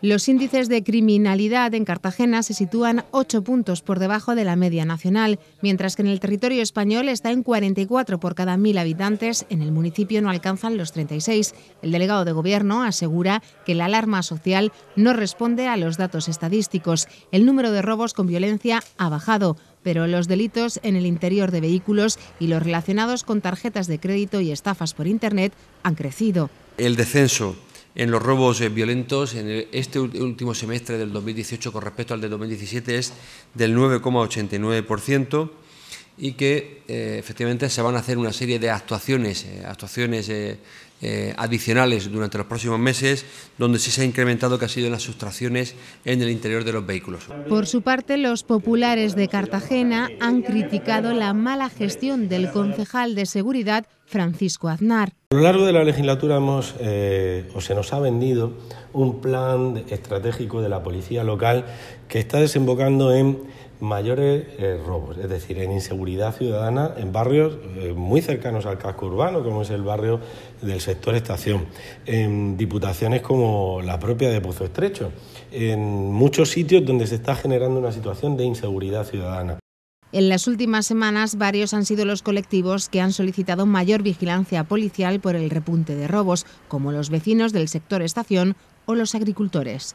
Los índices de criminalidad en Cartagena se sitúan 8 puntos por debajo de la media nacional, mientras que en el territorio español está en 44 por cada 1.000 habitantes, en el municipio no alcanzan los 36. El delegado de gobierno asegura que la alarma social no responde a los datos estadísticos. El número de robos con violencia ha bajado, pero los delitos en el interior de vehículos y los relacionados con tarjetas de crédito y estafas por Internet han crecido. El descenso en los robos eh, violentos en este último semestre del 2018 con respecto al de 2017 es del 9,89% y que eh, efectivamente se van a hacer una serie de actuaciones, eh, actuaciones eh, adicionales durante los próximos meses, donde sí se ha incrementado que ha sido en las sustracciones en el interior de los vehículos. Por su parte, los populares de Cartagena han criticado la mala gestión del concejal de seguridad, Francisco Aznar. A lo largo de la legislatura hemos, eh, o se nos ha vendido un plan estratégico de la policía local que está desembocando en mayores eh, robos, es decir, en inseguridad ciudadana en barrios muy cercanos al casco urbano, como es el barrio del sector estación, en diputaciones como la propia de Pozo Estrecho, en muchos sitios donde se está generando una situación de inseguridad ciudadana. En las últimas semanas, varios han sido los colectivos que han solicitado mayor vigilancia policial por el repunte de robos, como los vecinos del sector estación o los agricultores.